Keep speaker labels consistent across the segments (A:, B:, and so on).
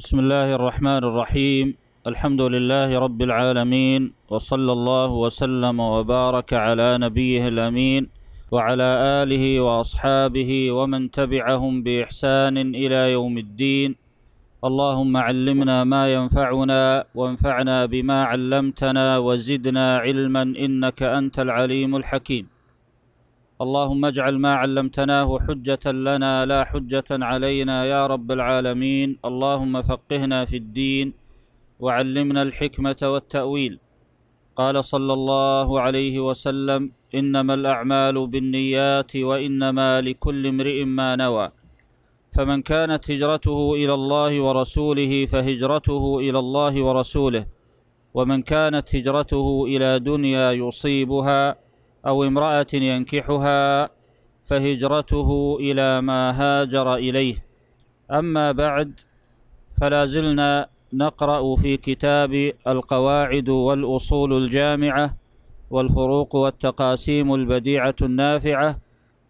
A: بسم الله الرحمن الرحيم الحمد لله رب العالمين وصلى الله وسلم وبارك على نبيه الأمين وعلى آله وأصحابه ومن تبعهم بإحسان إلى يوم الدين اللهم علمنا ما ينفعنا وانفعنا بما علمتنا وزدنا علما إنك أنت العليم الحكيم اللهم اجعل ما علمتناه حجة لنا لا حجة علينا يا رب العالمين اللهم فقهنا في الدين وعلمنا الحكمة والتأويل قال صلى الله عليه وسلم إنما الأعمال بالنيات وإنما لكل امرئ ما نوى فمن كانت هجرته إلى الله ورسوله فهجرته إلى الله ورسوله ومن كانت هجرته إلى دنيا يصيبها أو امرأة ينكحها فهجرته إلى ما هاجر إليه أما بعد فلا زلنا نقرأ في كتاب القواعد والأصول الجامعة والفروق والتقاسيم البديعة النافعة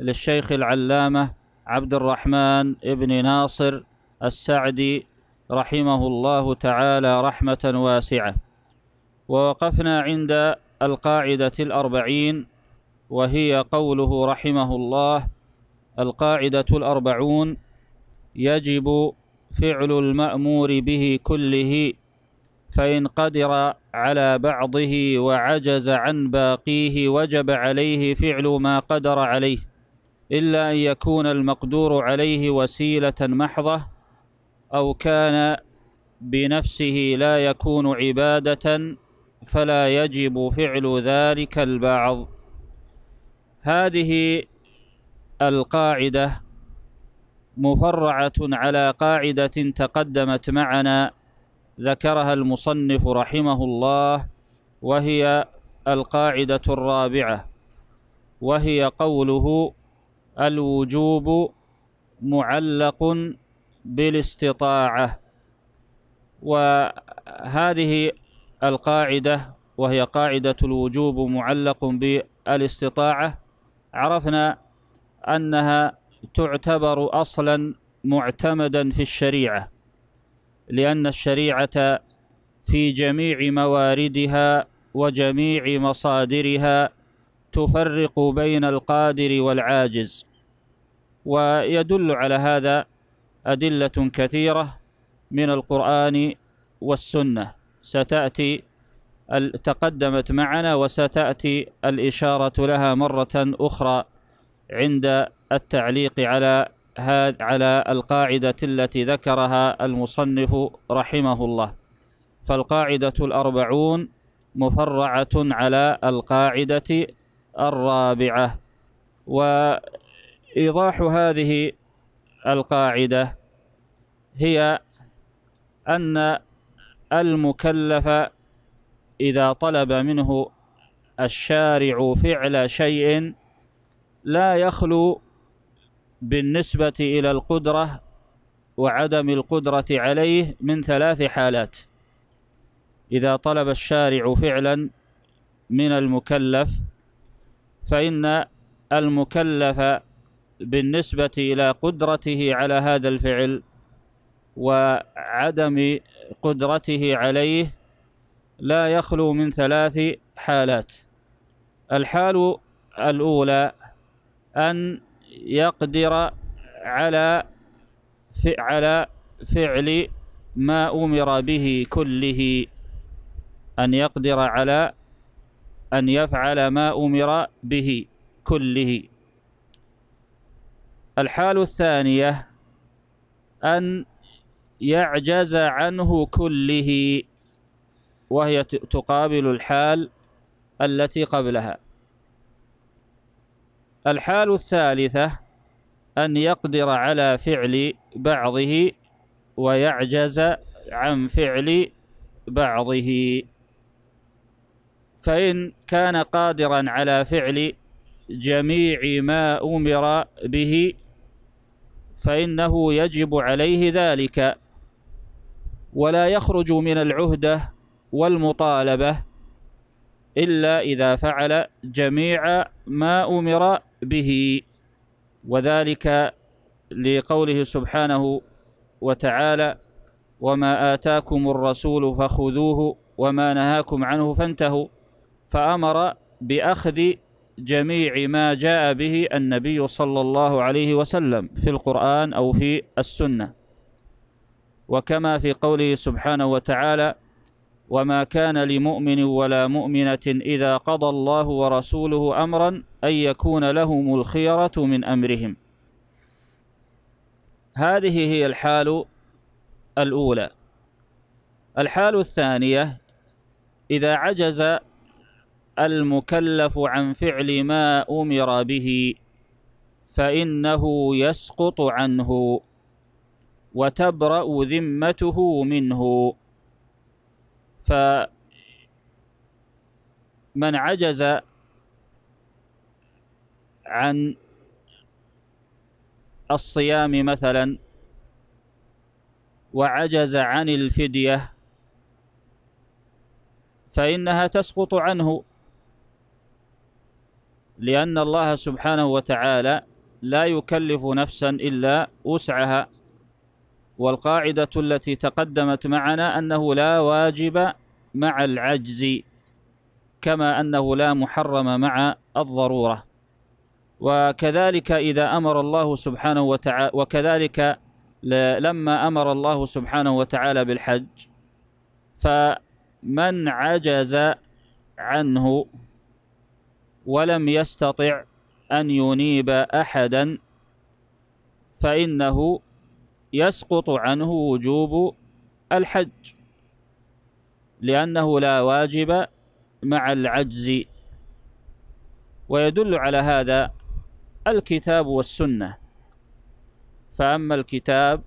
A: للشيخ العلامة عبد الرحمن ابن ناصر السعدي رحمه الله تعالى رحمة واسعة ووقفنا عند القاعدة الأربعين وهي قوله رحمه الله القاعدة الأربعون يجب فعل المأمور به كله فإن قدر على بعضه وعجز عن باقيه وجب عليه فعل ما قدر عليه إلا أن يكون المقدور عليه وسيلة محضة أو كان بنفسه لا يكون عبادة فلا يجب فعل ذلك البعض هذه القاعدة مفرعة على قاعدة تقدمت معنا ذكرها المصنف رحمه الله وهي القاعدة الرابعة وهي قوله الوجوب معلق بالاستطاعة وهذه القاعدة وهي قاعدة الوجوب معلق بالاستطاعة عرفنا أنها تعتبر أصلا معتمدا في الشريعة لأن الشريعة في جميع مواردها وجميع مصادرها تفرق بين القادر والعاجز ويدل على هذا أدلة كثيرة من القرآن والسنة ستأتي تقدمت معنا وستأتي الإشارة لها مرة أخرى عند التعليق على على القاعدة التي ذكرها المصنف رحمه الله فالقاعدة الأربعون مفرعة على القاعدة الرابعة وإيضاح هذه القاعدة هي أن المكلف إذا طلب منه الشارع فعل شيء لا يخلو بالنسبة إلى القدرة وعدم القدرة عليه من ثلاث حالات إذا طلب الشارع فعلا من المكلف فإن المكلف بالنسبة إلى قدرته على هذا الفعل وعدم قدرته عليه لا يخلو من ثلاث حالات الحال الأولى أن يقدر على على فعل ما أمر به كله أن يقدر على أن يفعل ما أمر به كله الحال الثانية أن يعجز عنه كله وهي تقابل الحال التي قبلها الحال الثالثة أن يقدر على فعل بعضه ويعجز عن فعل بعضه فإن كان قادرا على فعل جميع ما أمر به فإنه يجب عليه ذلك ولا يخرج من العهدة والمطالبة إلا إذا فعل جميع ما أمر به وذلك لقوله سبحانه وتعالى وما آتاكم الرسول فخذوه وما نهاكم عنه فانتهوا فأمر بأخذ جميع ما جاء به النبي صلى الله عليه وسلم في القرآن أو في السنة وكما في قوله سبحانه وتعالى وما كان لمؤمن ولا مؤمنة إذا قضى الله ورسوله أمرا أن يكون لهم الخيرة من أمرهم هذه هي الحال الأولى الحال الثانية إذا عجز المكلف عن فعل ما أمر به فإنه يسقط عنه وتبرأ ذمته منه ف من عجز عن الصيام مثلا وعجز عن الفديه فانها تسقط عنه لان الله سبحانه وتعالى لا يكلف نفسا الا وسعها والقاعدة التي تقدمت معنا أنه لا واجب مع العجز كما أنه لا محرم مع الضرورة وكذلك إذا أمر الله سبحانه وتعالى وكذلك لما أمر الله سبحانه وتعالى بالحج فمن عجز عنه ولم يستطع أن ينيب أحدا فإنه يسقط عنه وجوب الحج لأنه لا واجب مع العجز ويدل على هذا الكتاب والسنة فأما الكتاب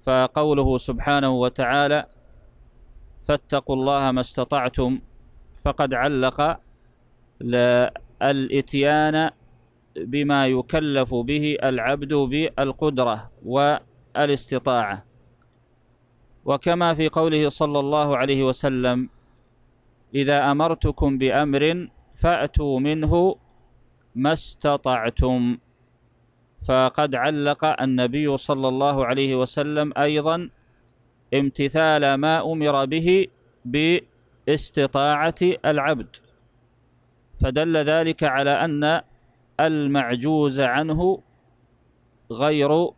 A: فقوله سبحانه وتعالى فاتقوا الله ما استطعتم فقد علق الاتيان بما يكلف به العبد بالقدرة والاستطاعة وكما في قوله صلى الله عليه وسلم إذا أمرتكم بأمر فأتوا منه ما استطعتم فقد علق النبي صلى الله عليه وسلم أيضا امتثال ما أمر به باستطاعة العبد فدل ذلك على أن المعجوز عنه غير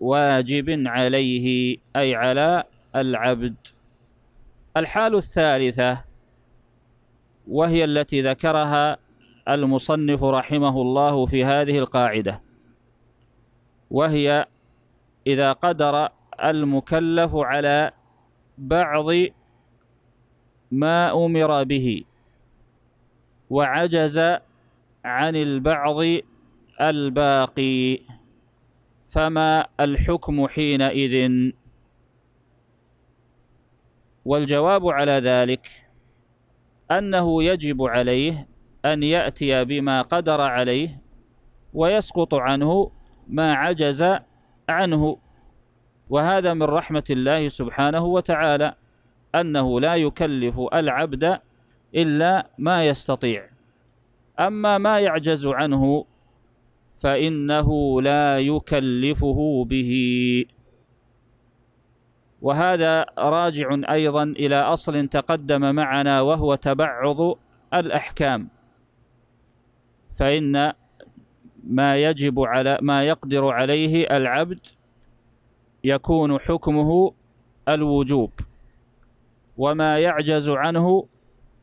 A: واجب عليه أي على العبد الحال الثالثة وهي التي ذكرها المصنف رحمه الله في هذه القاعدة وهي إذا قدر المكلف على بعض ما أمر به وعجز عن البعض الباقي فما الحكم حينئذ والجواب على ذلك أنه يجب عليه أن يأتي بما قدر عليه ويسقط عنه ما عجز عنه وهذا من رحمة الله سبحانه وتعالى أنه لا يكلف العبد إلا ما يستطيع أما ما يعجز عنه فإنه لا يكلفه به وهذا راجع أيضا إلى أصل تقدم معنا وهو تبعض الأحكام فإن ما يجب على ما يقدر عليه العبد يكون حكمه الوجوب وما يعجز عنه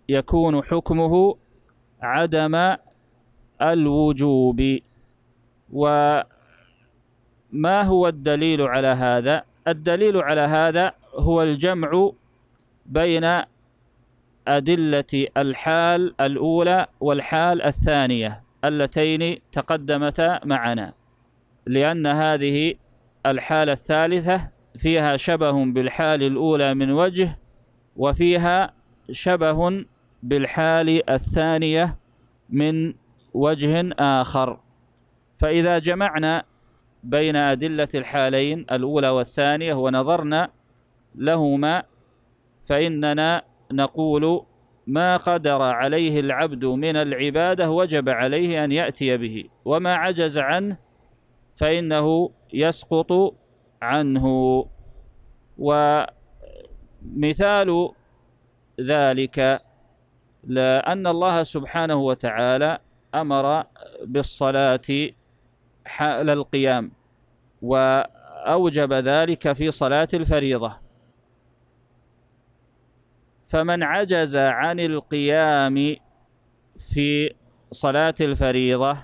A: يكون حكمه عدم الوجوب وما هو الدليل على هذا الدليل على هذا هو الجمع بين أدلة الحال الأولى والحال الثانية اللتين تقدمتا معنا لأن هذه الحالة الثالثة فيها شبه بالحال الأولى من وجه وفيها شبه بالحال الثانية من وجه آخر فإذا جمعنا بين أدلة الحالين الأولى والثانية ونظرنا لهما فإننا نقول ما قدر عليه العبد من العبادة وجب عليه أن يأتي به وما عجز عنه فإنه يسقط عنه ومثال ذلك لأن الله سبحانه وتعالى أمر بالصلاة حال القيام وأوجب ذلك في صلاة الفريضة فمن عجز عن القيام في صلاة الفريضة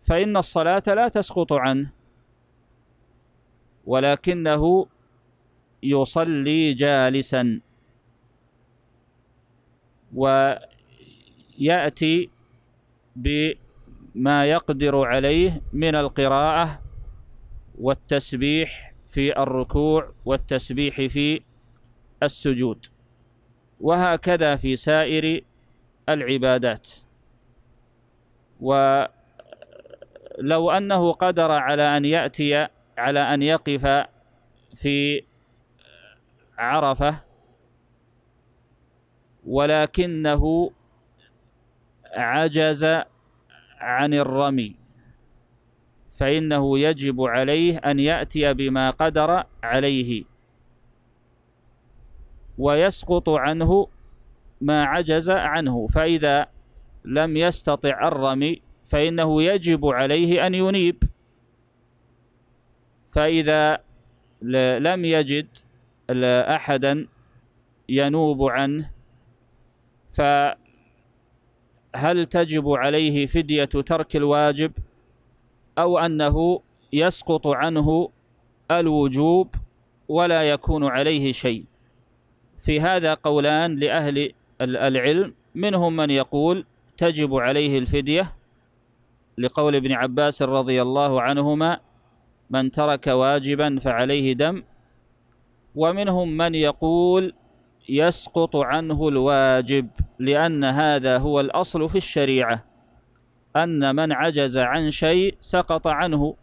A: فإن الصلاة لا تسقط عنه ولكنه يصلي جالساً وياتي بما يقدر عليه من القراءه والتسبيح في الركوع والتسبيح في السجود وهكذا في سائر العبادات ولو انه قدر على ان ياتي على ان يقف في عرفه ولكنه عجز عن الرمي فإنه يجب عليه أن يأتي بما قدر عليه ويسقط عنه ما عجز عنه فإذا لم يستطع الرمي فإنه يجب عليه أن ينيب فإذا لم يجد أحدا ينوب عنه فهل تجب عليه فدية ترك الواجب أو أنه يسقط عنه الوجوب ولا يكون عليه شيء في هذا قولان لأهل العلم منهم من يقول تجب عليه الفدية لقول ابن عباس رضي الله عنهما من ترك واجبا فعليه دم ومنهم من يقول يسقط عنه الواجب لأن هذا هو الأصل في الشريعة أن من عجز عن شيء سقط عنه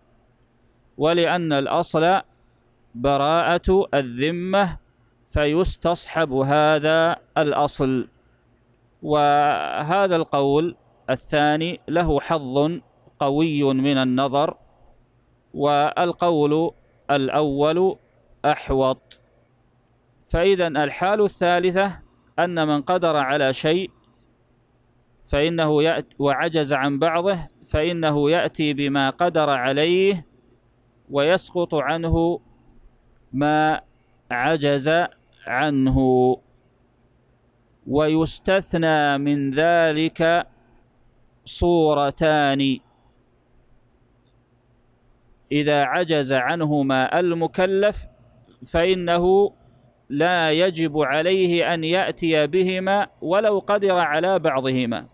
A: ولأن الأصل براءة الذمة فيستصحب هذا الأصل وهذا القول الثاني له حظ قوي من النظر والقول الأول أحوط فإذا الحال الثالثة أن من قدر على شيء فإنه يأتي وعجز عن بعضه فإنه يأتي بما قدر عليه ويسقط عنه ما عجز عنه ويستثنى من ذلك صورتان إذا عجز عنهما المكلف فإنه لا يجب عليه أن يأتي بهما ولو قدر على بعضهما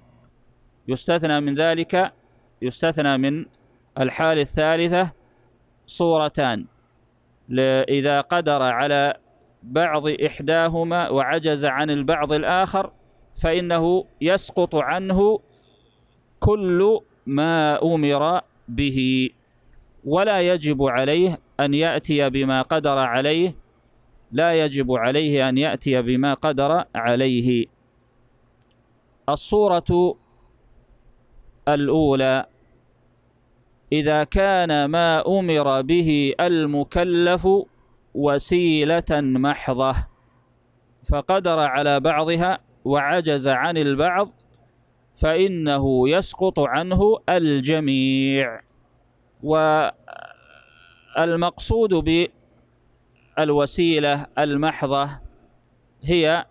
A: يستثنى من ذلك يستثنى من الحال الثالثة صورتان إذا قدر على بعض إحداهما وعجز عن البعض الآخر فإنه يسقط عنه كل ما أمر به ولا يجب عليه أن يأتي بما قدر عليه لا يجب عليه أن يأتي بما قدر عليه الصورة الأولى إذا كان ما أمر به المكلف وسيلة محضة فقدر على بعضها وعجز عن البعض فإنه يسقط عنه الجميع والمقصود بالمكلف الوسيلة المحضة هي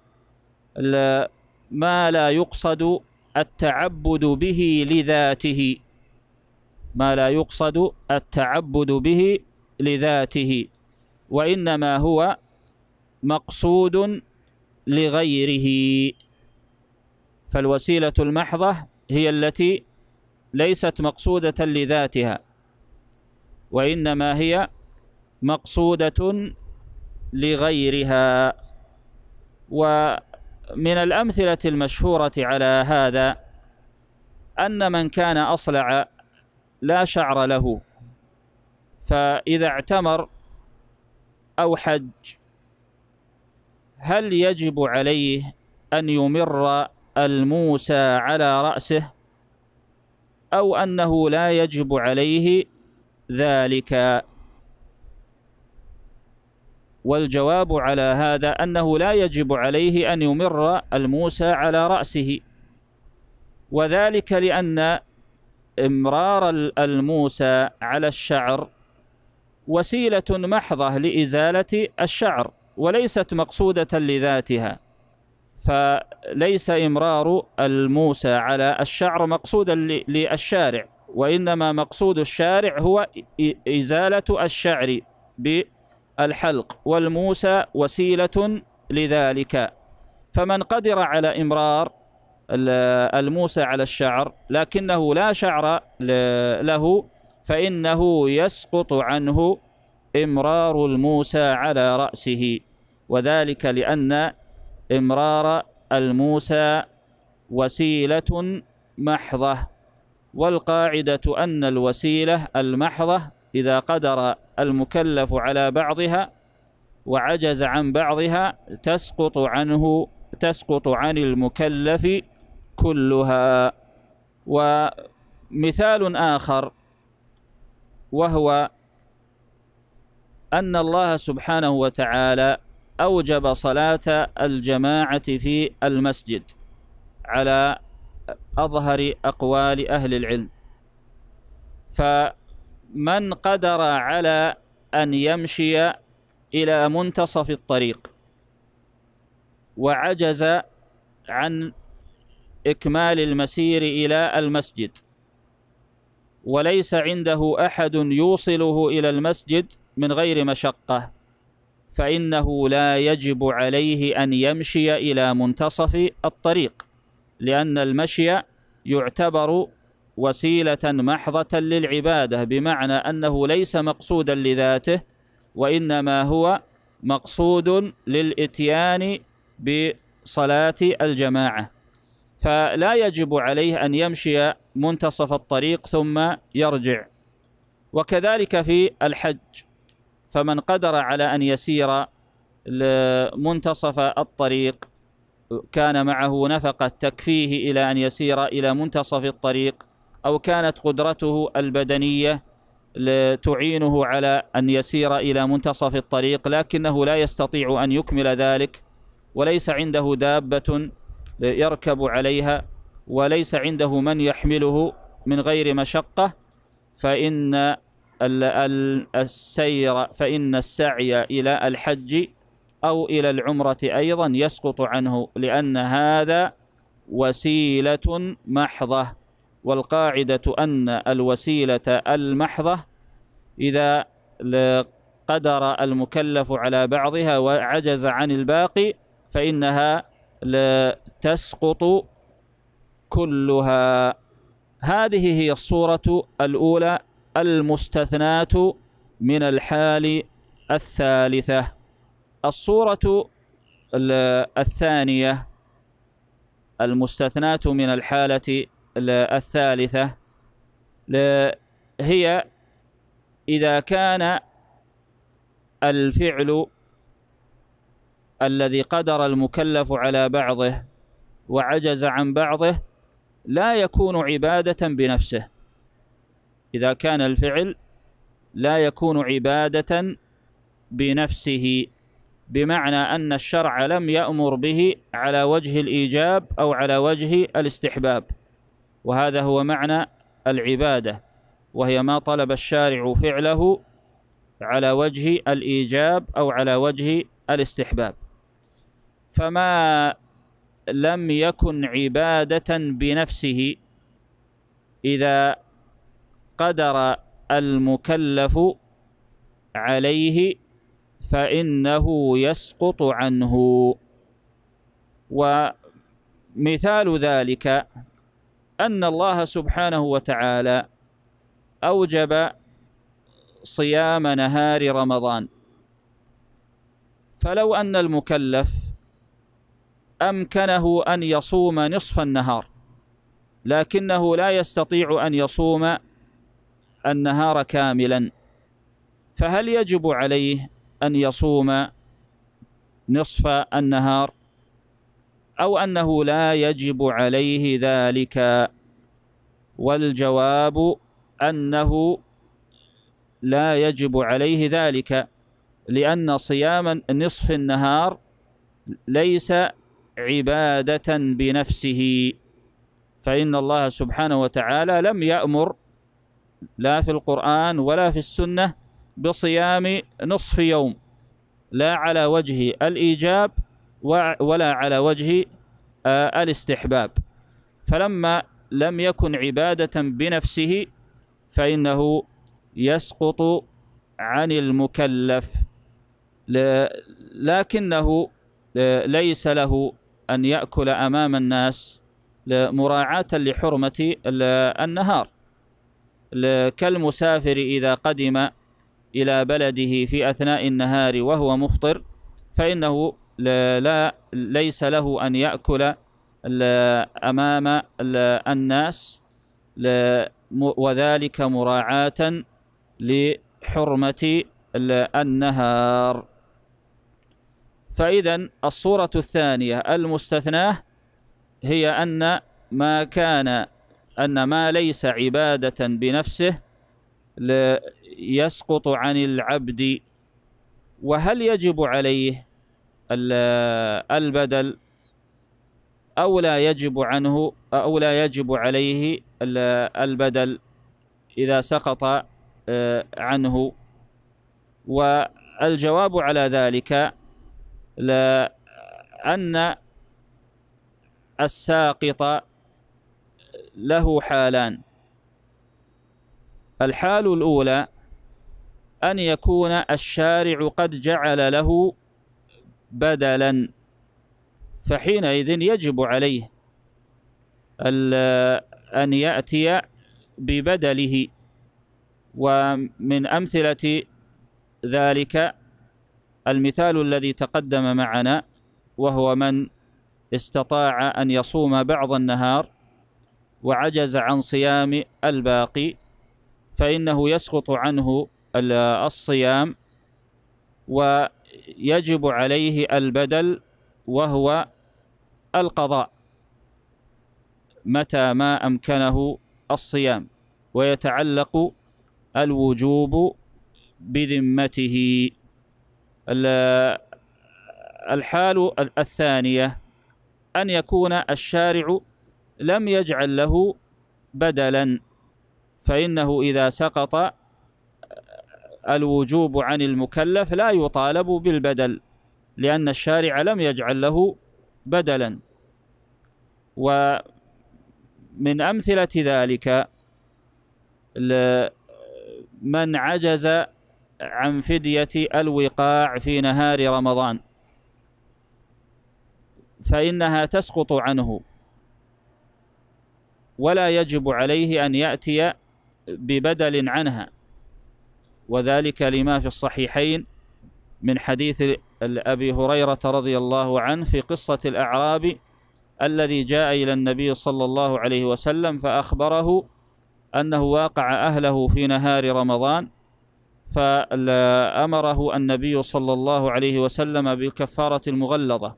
A: ما لا يقصد التعبد به لذاته ما لا يقصد التعبد به لذاته وإنما هو مقصود لغيره فالوسيلة المحضة هي التي ليست مقصودة لذاتها وإنما هي مقصودة لغيرها ومن الأمثلة المشهورة على هذا أن من كان أصلع لا شعر له فإذا اعتمر أو حج هل يجب عليه أن يمر الموسى على رأسه أو أنه لا يجب عليه ذلك والجواب على هذا أنه لا يجب عليه أن يمر الموسى على رأسه وذلك لأن امرار الموسى على الشعر وسيلة محضة لإزالة الشعر وليست مقصودة لذاتها فليس امرار الموسى على الشعر مقصودا للشارع وإنما مقصود الشارع هو إزالة الشعر الحلق والموسى وسيلة لذلك فمن قدر على إمرار الموسى على الشعر لكنه لا شعر له فإنه يسقط عنه إمرار الموسى على رأسه وذلك لأن إمرار الموسى وسيلة محضة والقاعدة أن الوسيلة المحضة إذا قدر المكلف على بعضها وعجز عن بعضها تسقط عنه تسقط عن المكلف كلها ومثال آخر وهو أن الله سبحانه وتعالى أوجب صلاة الجماعة في المسجد على أظهر أقوال أهل العلم فالمسجد من قدر على أن يمشي إلى منتصف الطريق وعجز عن إكمال المسير إلى المسجد وليس عنده أحد يوصله إلى المسجد من غير مشقة فإنه لا يجب عليه أن يمشي إلى منتصف الطريق لأن المشي يعتبر وسيلة محضة للعبادة بمعنى أنه ليس مقصودا لذاته وإنما هو مقصود للإتيان بصلاة الجماعة فلا يجب عليه أن يمشي منتصف الطريق ثم يرجع وكذلك في الحج فمن قدر على أن يسير منتصف الطريق كان معه نفقة تكفيه إلى أن يسير إلى منتصف الطريق أو كانت قدرته البدنية تعينه على أن يسير إلى منتصف الطريق لكنه لا يستطيع أن يكمل ذلك وليس عنده دابة يركب عليها وليس عنده من يحمله من غير مشقة فإن السير فإن السعي إلى الحج أو إلى العمرة أيضا يسقط عنه لأن هذا وسيلة محضة والقاعدة أن الوسيلة المحضة إذا قدر المكلف على بعضها وعجز عن الباقي فإنها تسقط كلها هذه هي الصورة الأولى المستثناة من الحال الثالثة الصورة الثانية المستثناة من الحالة الثالثة هي إذا كان الفعل الذي قدر المكلف على بعضه وعجز عن بعضه لا يكون عبادة بنفسه إذا كان الفعل لا يكون عبادة بنفسه بمعنى أن الشرع لم يأمر به على وجه الإيجاب أو على وجه الاستحباب وهذا هو معنى العبادة وهي ما طلب الشارع فعله على وجه الإيجاب أو على وجه الاستحباب فما لم يكن عبادة بنفسه إذا قدر المكلف عليه فإنه يسقط عنه ومثال ذلك أن الله سبحانه وتعالى أوجب صيام نهار رمضان فلو أن المكلف أمكنه أن يصوم نصف النهار لكنه لا يستطيع أن يصوم النهار كاملا فهل يجب عليه أن يصوم نصف النهار أو أنه لا يجب عليه ذلك والجواب أنه لا يجب عليه ذلك لأن صيام نصف النهار ليس عبادة بنفسه فإن الله سبحانه وتعالى لم يأمر لا في القرآن ولا في السنة بصيام نصف يوم لا على وجه الإيجاب ولا على وجه آه، الاستحباب فلما لم يكن عبادة بنفسه فإنه يسقط عن المكلف لكنه ليس له أن يأكل أمام الناس مراعاة لحرمة النهار كالمسافر إذا قدم إلى بلده في أثناء النهار وهو مفطر فإنه لا ليس له أن يأكل أمام الناس وذلك مراعاة لحرمة النهار فإذا الصورة الثانية المستثناة هي أن ما كان أن ما ليس عبادة بنفسه يسقط عن العبد وهل يجب عليه البدل أو لا يجب عنه أو لا يجب عليه البدل إذا سقط آه، عنه والجواب على ذلك أن الساقط له حالان الحال الأولى أن يكون الشارع قد جعل له بدلا فحينئذ يجب عليه أن يأتي ببدله ومن أمثلة ذلك المثال الذي تقدم معنا وهو من استطاع أن يصوم بعض النهار وعجز عن صيام الباقي فإنه يسقط عنه الصيام و يجب عليه البدل وهو القضاء متى ما أمكنه الصيام ويتعلق الوجوب بذمته الحال الثانية أن يكون الشارع لم يجعل له بدلا فإنه إذا سقط الوجوب عن المكلف لا يطالب بالبدل لأن الشارع لم يجعل له بدلا ومن أمثلة ذلك من عجز عن فدية الوقاع في نهار رمضان فإنها تسقط عنه ولا يجب عليه أن يأتي ببدل عنها وذلك لما في الصحيحين من حديث أبي هريرة رضي الله عنه في قصة الأعرابي الذي جاء إلى النبي صلى الله عليه وسلم فأخبره أنه واقع أهله في نهار رمضان فأمره النبي صلى الله عليه وسلم بالكفارة المغلظة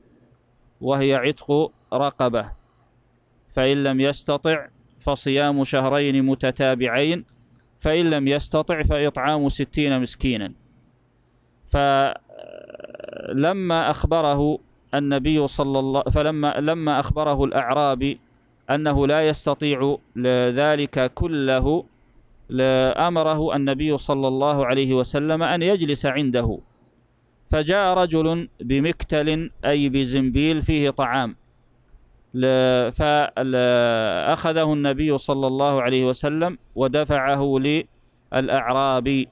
A: وهي عتق رقبة فإن لم يستطع فصيام شهرين متتابعين فإن لم يستطع فإطعام ستين مسكينا فلما أخبره النبي صلى الله فلما لما أخبره الأعرابي أنه لا يستطيع ذلك كله أمره النبي صلى الله عليه وسلم أن يجلس عنده فجاء رجل بمكتل أي بزنبيل فيه طعام فأخذه النبي صلى الله عليه وسلم ودفعه للأعرابي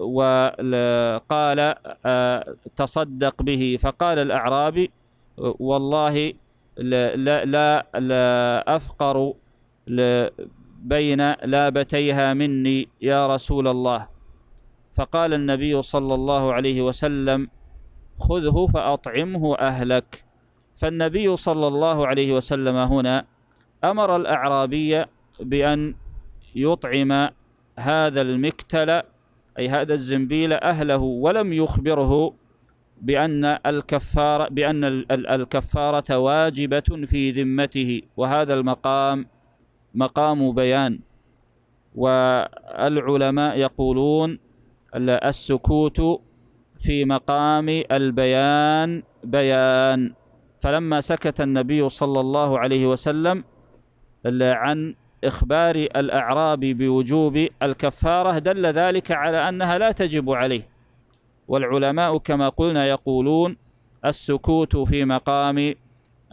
A: وقال آه، تصدق به فقال الأعرابي والله لا, لا, لا أفقر بين لابتيها مني يا رسول الله فقال النبي صلى الله عليه وسلم خذه فأطعمه أهلك فالنبي صلى الله عليه وسلم هنا أمر الأعرابي بأن يطعم هذا المكتل أي هذا الزنبيل أهله ولم يخبره بأن الكفارة بأن الكفارة واجبة في ذمته وهذا المقام مقام بيان والعلماء يقولون السكوت في مقام البيان بيان فلما سكت النبي صلى الله عليه وسلم عن إخبار الأعراب بوجوب الكفارة دل ذلك على أنها لا تجب عليه والعلماء كما قلنا يقولون السكوت في مقام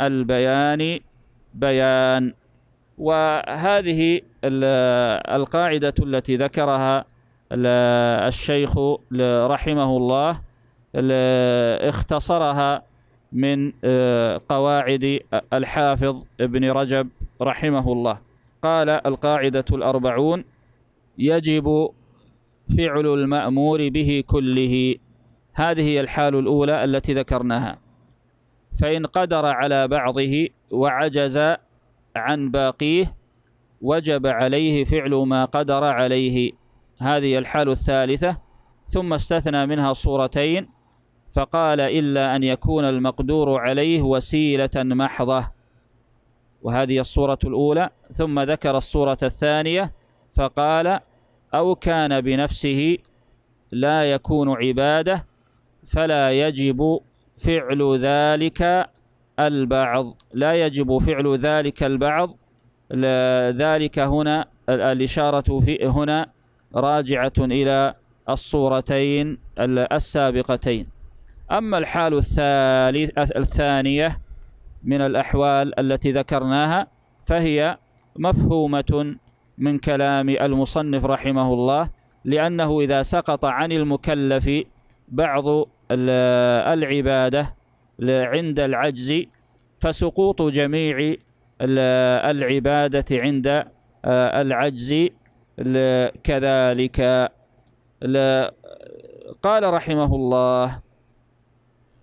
A: البيان بيان وهذه القاعدة التي ذكرها الشيخ رحمه الله اختصرها من آه، قواعد الحافظ ابن رجب رحمه الله قال القاعدة الأربعون يجب فعل المأمور به كله هذه هي الحال الأولى التي ذكرناها فإن قدر على بعضه وعجز عن باقيه وجب عليه فعل ما قدر عليه هذه الحال الثالثة ثم استثنى منها صورتين فقال إلا أن يكون المقدور عليه وسيلة محضة وهذه الصورة الأولى ثم ذكر الصورة الثانية فقال أو كان بنفسه لا يكون عبادة فلا يجب فعل ذلك البعض لا يجب فعل ذلك البعض ذلك هنا الإشارة في هنا راجعة إلى الصورتين السابقتين أما الحال الثالث الثانية من الأحوال التي ذكرناها فهي مفهومة من كلام المصنف رحمه الله لأنه إذا سقط عن المكلف بعض العبادة عند العجز فسقوط جميع العبادة عند آه، العجز كذلك قال رحمه الله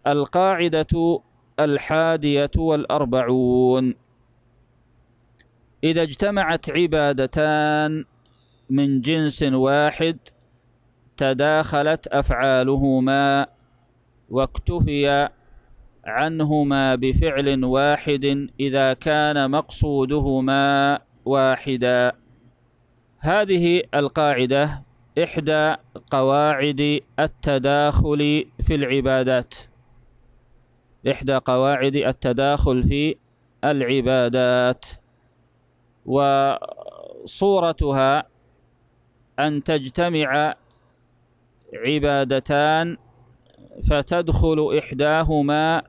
A: القاعدة الحادية والأربعون إذا اجتمعت عبادتان من جنس واحد تداخلت أفعالهما واكتفي عنهما بفعل واحد إذا كان مقصودهما واحدا هذه القاعدة إحدى قواعد التداخل في العبادات إحدى قواعد التداخل في العبادات وصورتها أن تجتمع عبادتان فتدخل إحداهما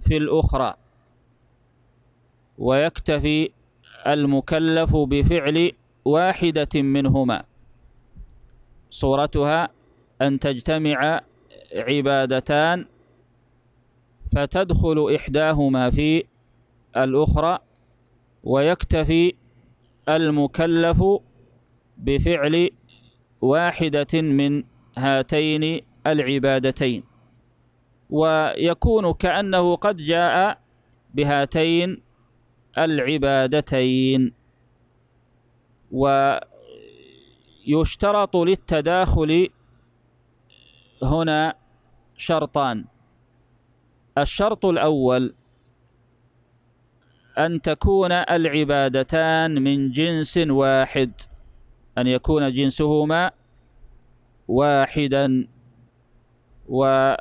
A: في الأخرى ويكتفي المكلف بفعل واحدة منهما صورتها أن تجتمع عبادتان فتدخل إحداهما في الأخرى ويكتفي المكلف بفعل واحدة من هاتين العبادتين ويكون كأنه قد جاء بهاتين العبادتين ويشترط للتداخل هنا شرطان الشرط الأول أن تكون العبادتان من جنس واحد أن يكون جنسهما واحدا ومثال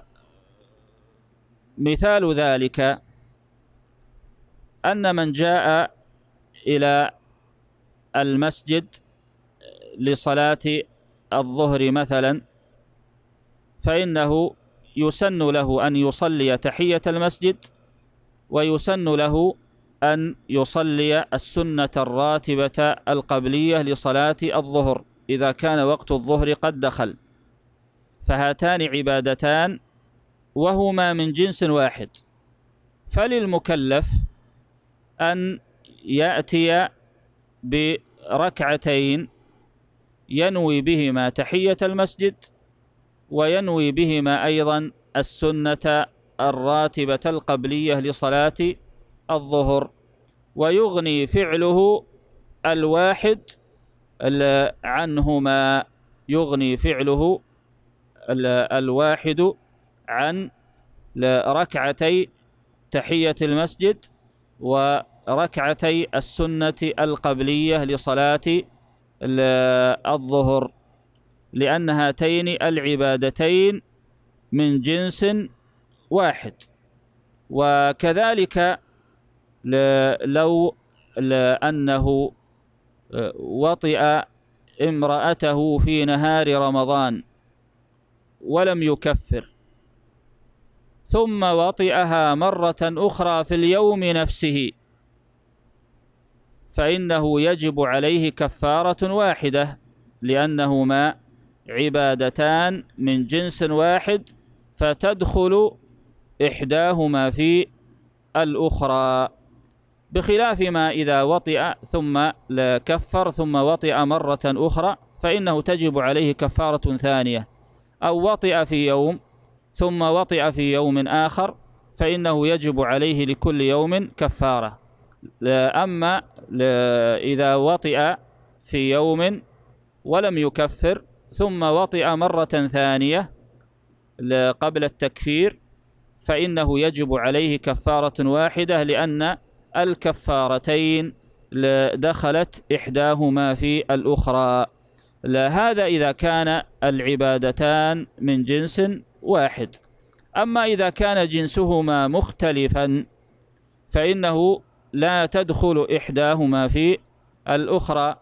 A: ذلك أن من جاء إلى المسجد لصلاة الظهر مثلا فإنه يسن له أن يصلي تحية المسجد ويسن له أن يصلي السنة الراتبة القبلية لصلاة الظهر إذا كان وقت الظهر قد دخل فهاتان عبادتان وهما من جنس واحد فللمكلف أن يأتي بركعتين ينوي بهما تحية المسجد وينوي بهما أيضا السنة الراتبة القبلية لصلاة الظهر ويغني فعله الواحد عنهما يغني فعله الواحد عن ركعتي تحية المسجد وركعتي السنة القبلية لصلاة الظهر لأن هاتين العبادتين من جنس واحد وكذلك لو لأنه آه، وطئ امرأته في نهار رمضان ولم يكفر ثم وطئها مرة أخرى في اليوم نفسه فإنه يجب عليه كفارة واحدة لأنهما عبادتان من جنس واحد فتدخل إحداهما في الأخرى بخلاف ما إذا وطئ ثم لا كفر ثم وطئ مرة أخرى فإنه تجب عليه كفارة ثانية أو وطئ في يوم ثم وطئ في يوم آخر فإنه يجب عليه لكل يوم كفارة أما إذا وطئ في يوم ولم يكفر ثم وطئ مرة ثانية قبل التكفير فإنه يجب عليه كفارة واحدة لأن الكفارتين دخلت إحداهما في الأخرى لا هذا إذا كان العبادتان من جنس واحد أما إذا كان جنسهما مختلفا فإنه لا تدخل إحداهما في الأخرى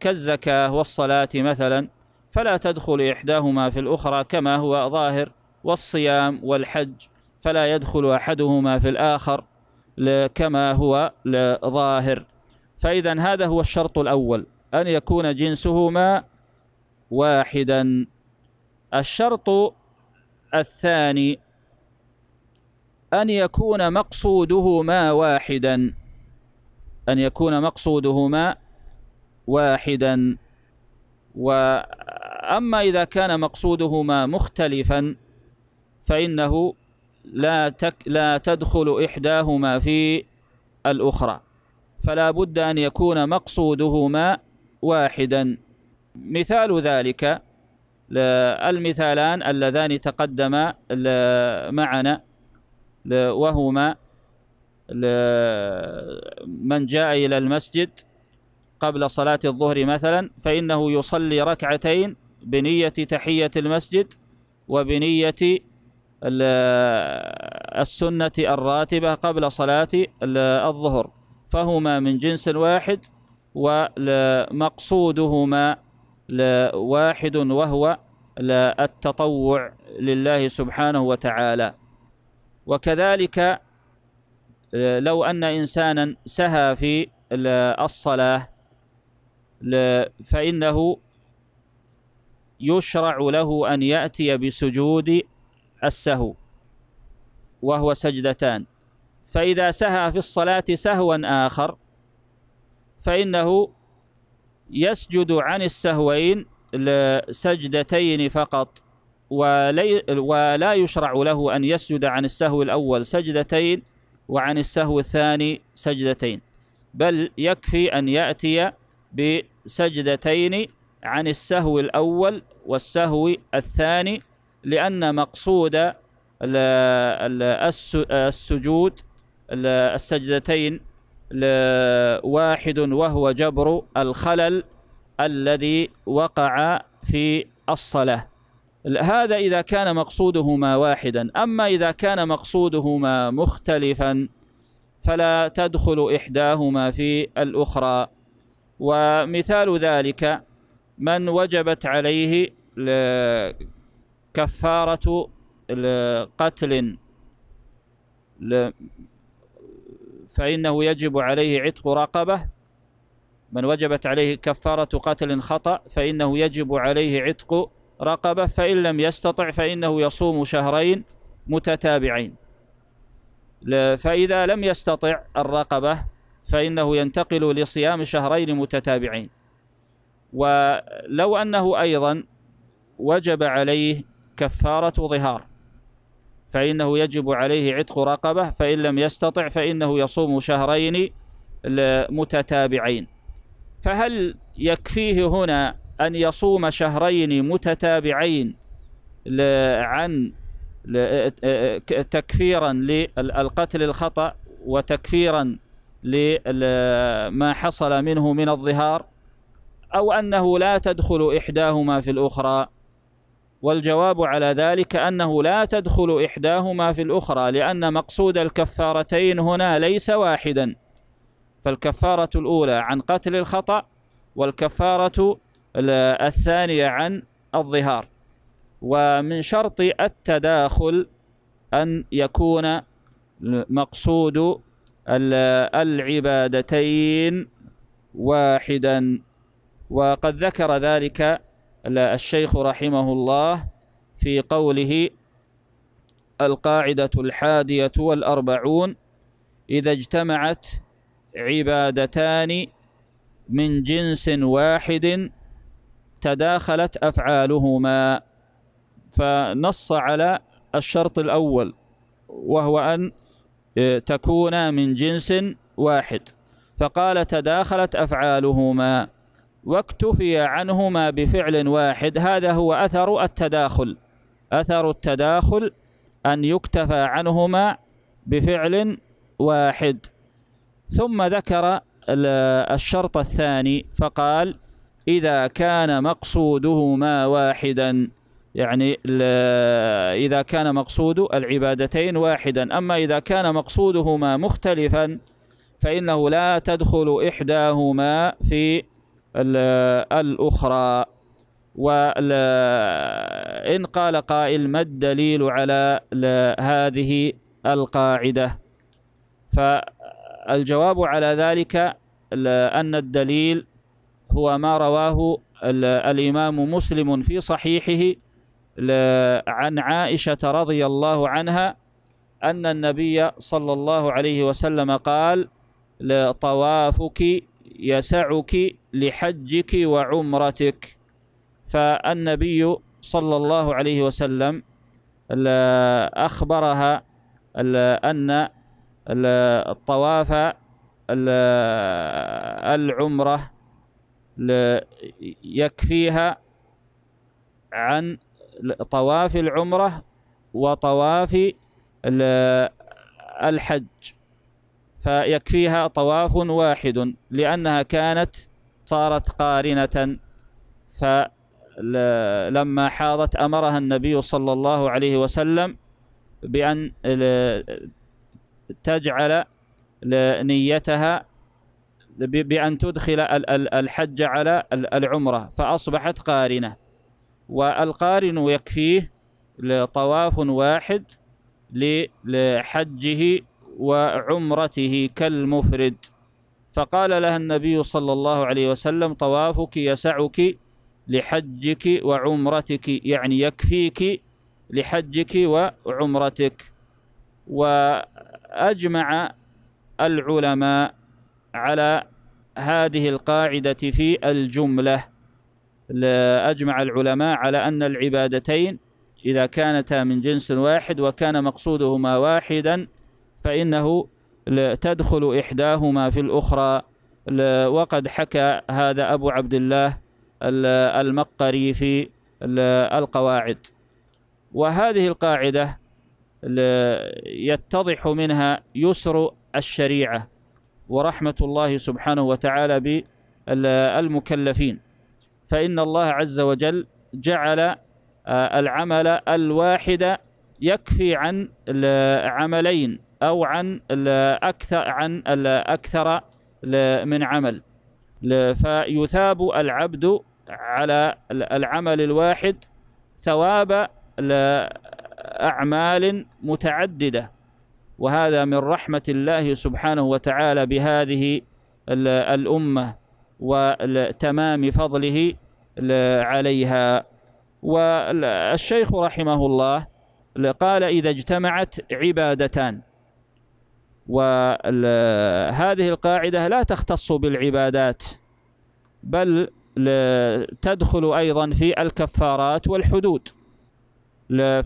A: كالزكاة والصلاة مثلا فلا تدخل إحداهما في الأخرى كما هو ظاهر والصيام والحج فلا يدخل أحدهما في الآخر كما هو ظاهر فإذا هذا هو الشرط الأول أن يكون جنسهما واحدا الشرط الثاني أن يكون مقصودهما واحدا أن يكون مقصودهما واحدا و أما إذا كان مقصودهما مختلفا فإنه لا, تك لا تدخل إحداهما في الأخرى فلا بد أن يكون مقصودهما واحدا مثال ذلك المثالان اللذان تقدما معنا وهما من جاء إلى المسجد قبل صلاة الظهر مثلا فإنه يصلي ركعتين بنية تحية المسجد وبنية السنة الراتبة قبل صلاة الظهر فهما من جنس واحد ومقصودهما واحد وهو التطوع لله سبحانه وتعالى وكذلك آه، لو أن إنسانا سهى في الصلاة فإنه يشرع له أن يأتي بسجود السهو وهو سجدتان فإذا سهى في الصلاة سهوا آخر فإنه يسجد عن السهوين سجدتين فقط ولي ولا يشرع له أن يسجد عن السهو الأول سجدتين وعن السهو الثاني سجدتين بل يكفي أن يأتي بسجدتين عن السهو الأول والسهو الثاني لأن مقصود السجود السجدتين واحد وهو جبر الخلل الذي وقع في الصلاة هذا إذا كان مقصودهما واحدا أما إذا كان مقصودهما مختلفا فلا تدخل إحداهما في الأخرى ومثال ذلك من وجبت عليه كفارة قتل فإنه يجب عليه عتق رقبة من وجبت عليه كفارة قتل خطأ فإنه يجب عليه عتق رقبة فإن لم يستطع فإنه يصوم شهرين متتابعين فإذا لم يستطع الرقبة فإنه ينتقل لصيام شهرين متتابعين ولو أنه أيضا وجب عليه كفارة ظهار فإنه يجب عليه عتق رقبة فإن لم يستطع فإنه يصوم شهرين متتابعين فهل يكفيه هنا أن يصوم شهرين متتابعين عن تكفيرا للقتل الخطأ وتكفيرا لما حصل منه من الظهار أو أنه لا تدخل إحداهما في الأخرى والجواب على ذلك أنه لا تدخل إحداهما في الأخرى لأن مقصود الكفارتين هنا ليس واحدا فالكفارة الأولى عن قتل الخطأ والكفارة الثانية عن الظهار ومن شرط التداخل أن يكون مقصود العبادتين واحدا وقد ذكر ذلك الشيخ رحمه الله في قوله القاعدة الحادية والأربعون إذا اجتمعت عبادتان من جنس واحد تداخلت أفعالهما فنص على الشرط الأول وهو أن آه، تكون من جنس واحد فقال تداخلت أفعالهما واكتفي عنهما بفعل واحد هذا هو أثر التداخل أثر التداخل أن يكتفى عنهما بفعل واحد ثم ذكر الشرط الثاني فقال إذا كان مقصودهما واحدا يعني إذا كان مقصود العبادتين واحدا أما إذا كان مقصودهما مختلفا فإنه لا تدخل إحداهما في الأخرى وإن قال قائل ما الدليل على هذه القاعدة فالجواب على ذلك أن الدليل هو ما رواه الإمام مسلم في صحيحه عن عائشة رضي الله عنها أن النبي صلى الله عليه وسلم قال طوافك يسعك لحجك وعمرتك فالنبي صلى الله عليه وسلم أخبرها أن الطواف العمرة يكفيها عن طواف العمرة وطواف الحج فيكفيها طواف واحد لأنها كانت صارت قارنة فلما حاضت أمرها النبي صلى الله عليه وسلم بأن تجعل نيتها بأن تدخل الحج على العمرة فأصبحت قارنة والقارن يكفيه طواف واحد لحجه وعمرته كالمفرد فقال لها النبي صلى الله عليه وسلم طوافك يسعك لحجك وعمرتك يعني يكفيك لحجك وعمرتك وأجمع العلماء على هذه القاعدة في الجملة أجمع العلماء على أن العبادتين إذا كانتا من جنس واحد وكان مقصودهما واحدا فإنه تدخل إحداهما في الأخرى وقد حكى هذا أبو عبد الله المقري في القواعد وهذه القاعدة يتضح منها يسر الشريعة ورحمة الله سبحانه وتعالى بالمكلفين فإن الله عز وجل جعل آه، العمل الواحد يكفي عن عملين او عن اكثر عن الاكثر من عمل فيثاب العبد على العمل الواحد ثواب اعمال متعدده وهذا من رحمه الله سبحانه وتعالى بهذه الامه وتمام فضله عليها والشيخ رحمه الله قال إذا اجتمعت عبادتان وهذه القاعدة لا تختص بالعبادات بل تدخل أيضا في الكفارات والحدود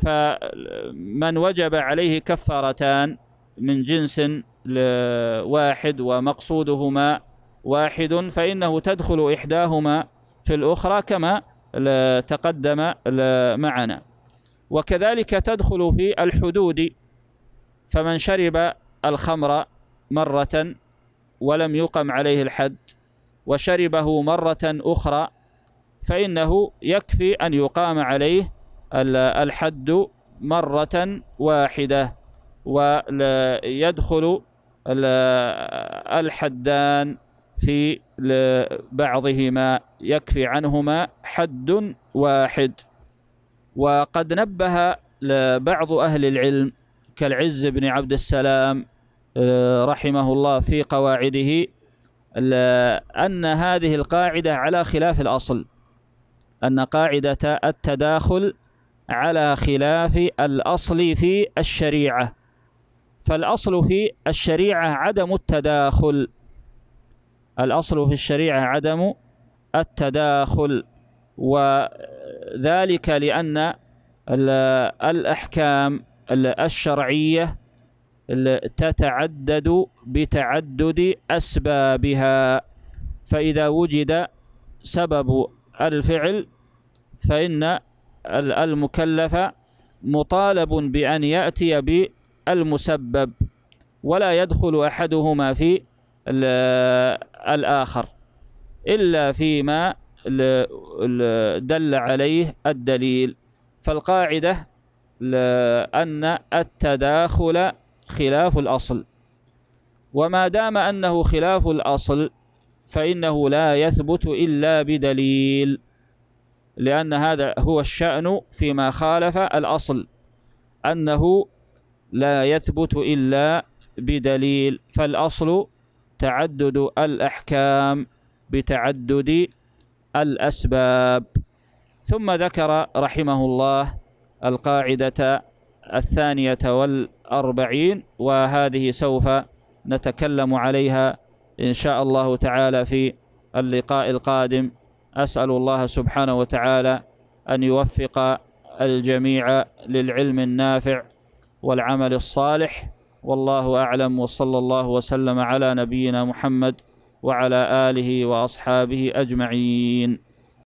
A: فمن وجب عليه كفارتان من جنس واحد ومقصودهما واحد فإنه تدخل إحداهما في الأخرى كما تقدم معنا وكذلك تدخل في الحدود فمن شرب الخمر مرة ولم يقم عليه الحد وشربه مرة أخرى فإنه يكفي أن يقام عليه الحد مرة واحدة ويدخل الحدان في بعضهما يكفي عنهما حد واحد وقد نبه بعض أهل العلم كالعز بن عبد السلام آه، رحمه الله في قواعده أن هذه القاعدة على خلاف الأصل أن قاعدة التداخل على خلاف الأصل في الشريعة فالأصل في الشريعة عدم التداخل الأصل في الشريعة عدم التداخل وذلك لأن الأحكام الشرعية تتعدد بتعدد أسبابها فإذا وجد سبب الفعل فإن المكلف مطالب بأن يأتي بالمسبب ولا يدخل أحدهما في الآخر إلا فيما دل عليه الدليل فالقاعدة أن التداخل خلاف الأصل وما دام أنه خلاف الأصل فإنه لا يثبت إلا بدليل لأن هذا هو الشأن فيما خالف الأصل أنه لا يثبت إلا بدليل فالأصل تعدد الأحكام بتعدد الأسباب ثم ذكر رحمه الله القاعدة الثانية والأربعين وهذه سوف نتكلم عليها إن شاء الله تعالى في اللقاء القادم أسأل الله سبحانه وتعالى أن يوفق الجميع للعلم النافع والعمل الصالح والله أعلم وصلى الله وسلم على نبينا محمد وعلى آله وأصحابه أجمعين